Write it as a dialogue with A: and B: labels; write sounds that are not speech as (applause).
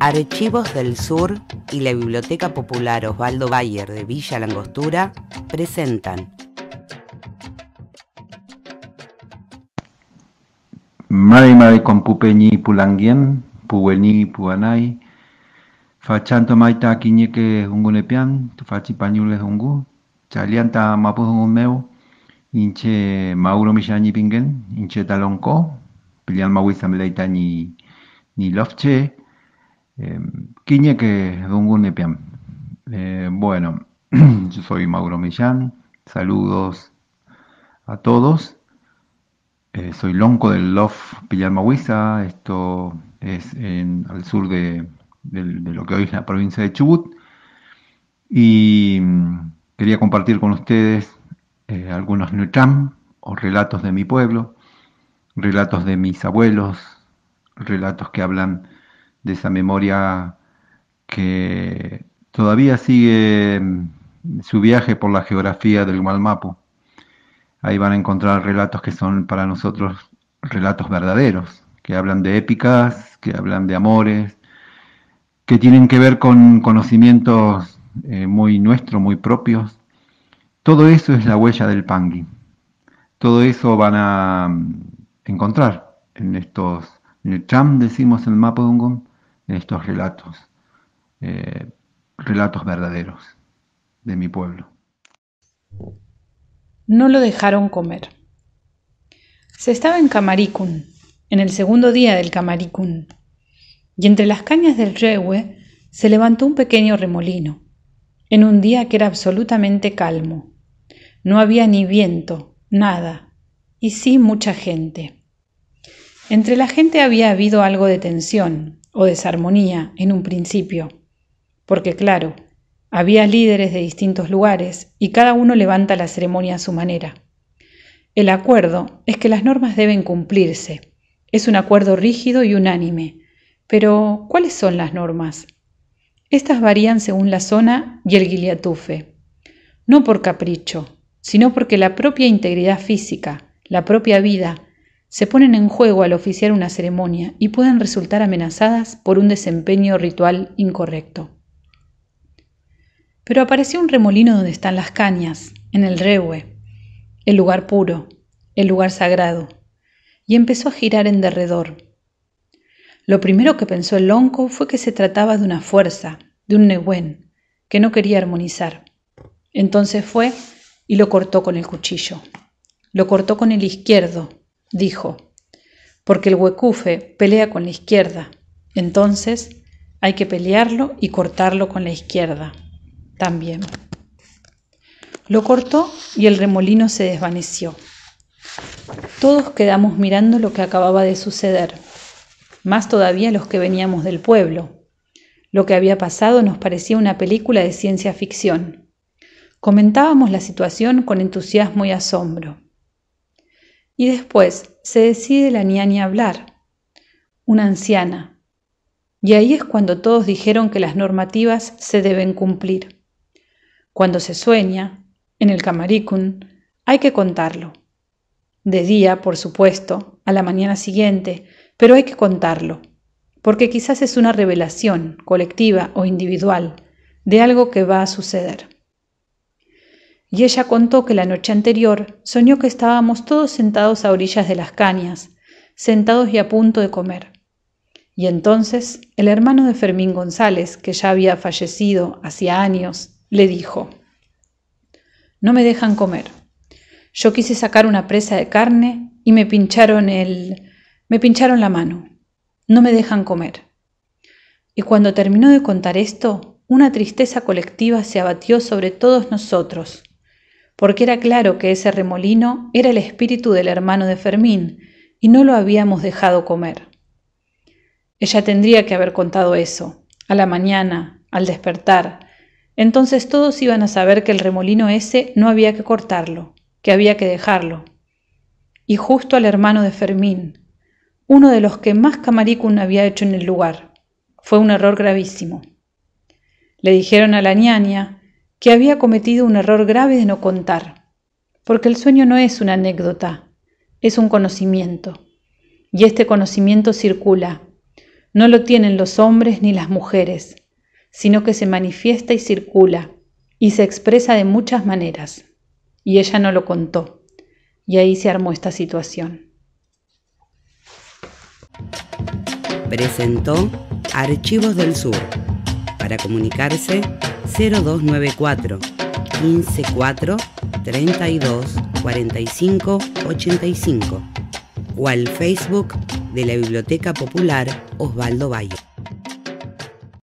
A: Archivos del Sur y la Biblioteca Popular Osvaldo Bayer de Villa Langostura presentan.
B: Mare mare compupeñi pulanguien, puweni puanai, fachanto maita quiñeque hungunepian, pian, fachi pañules hungu, chalianta mapu hungumeu, inche mauro michañi pingen, inche talonco, pilian leita ni, ni lofche, Em, que Dungunepian. Eh, bueno, (clears throat) yo soy Mauro Millán. Saludos a todos. Eh, soy Lonco del Lof Mawisa Esto es al sur de, lo que hoy es la provincia de Chubut. Y mm, quería compartir con ustedes eh, algunos nutram o relatos de mi pueblo, relatos de mis abuelos, relatos que hablan de esa memoria que todavía sigue mm, su viaje por la geografía del Gualmapu. Ahí van a encontrar relatos que son para nosotros relatos verdaderos, que hablan de épicas, que hablan de amores, que tienen que ver con conocimientos eh, muy nuestros, muy propios. Todo eso es la huella del Pangui. Todo eso van a mm, encontrar en estos, en el Cham decimos el mapa de en estos relatos, eh, relatos verdaderos de mi pueblo.
A: No lo dejaron comer. Se estaba en Camaricún, en el segundo día del Camaricún, y entre las cañas del rewe se levantó un pequeño remolino, en un día que era absolutamente calmo. No había ni viento, nada, y sí mucha gente. Entre la gente había habido algo de tensión, o desarmonía en un principio, porque claro, había líderes de distintos lugares y cada uno levanta la ceremonia a su manera. El acuerdo es que las normas deben cumplirse. Es un acuerdo rígido y unánime. Pero, ¿cuáles son las normas? Estas varían según la zona y el guiliatufe. No por capricho, sino porque la propia integridad física, la propia vida, se ponen en juego al oficiar una ceremonia y pueden resultar amenazadas por un desempeño ritual incorrecto. Pero apareció un remolino donde están las cañas, en el rehue, el lugar puro, el lugar sagrado, y empezó a girar en derredor. Lo primero que pensó el lonco fue que se trataba de una fuerza, de un nehuén, que no quería armonizar. Entonces fue y lo cortó con el cuchillo. Lo cortó con el izquierdo, dijo, porque el huecufe pelea con la izquierda, entonces hay que pelearlo y cortarlo con la izquierda también. Lo cortó y el remolino se desvaneció. Todos quedamos mirando lo que acababa de suceder, más todavía los que veníamos del pueblo. Lo que había pasado nos parecía una película de ciencia ficción. Comentábamos la situación con entusiasmo y asombro. Y después se decide la niña hablar, una anciana. Y ahí es cuando todos dijeron que las normativas se deben cumplir. Cuando se sueña, en el camaricún, hay que contarlo. De día, por supuesto, a la mañana siguiente, pero hay que contarlo, porque quizás es una revelación colectiva o individual de algo que va a suceder y ella contó que la noche anterior soñó que estábamos todos sentados a orillas de las cañas, sentados y a punto de comer. Y entonces el hermano de Fermín González, que ya había fallecido hacía años, le dijo, No me dejan comer. Yo quise sacar una presa de carne y me pincharon el... me pincharon la mano. No me dejan comer. Y cuando terminó de contar esto, una tristeza colectiva se abatió sobre todos nosotros, porque era claro que ese remolino era el espíritu del hermano de Fermín y no lo habíamos dejado comer. Ella tendría que haber contado eso, a la mañana, al despertar. Entonces todos iban a saber que el remolino ese no había que cortarlo, que había que dejarlo. Y justo al hermano de Fermín, uno de los que más Camaricún había hecho en el lugar. Fue un error gravísimo. Le dijeron a la ñaña que había cometido un error grave de no contar, porque el sueño no es una anécdota, es un conocimiento, y este conocimiento circula, no lo tienen los hombres ni las mujeres, sino que se manifiesta y circula, y se expresa de muchas maneras, y ella no lo contó, y ahí se armó esta situación. Presentó Archivos del Sur. Para comunicarse, 0294 154 32 45 85 o al Facebook de la Biblioteca Popular Osvaldo Valle.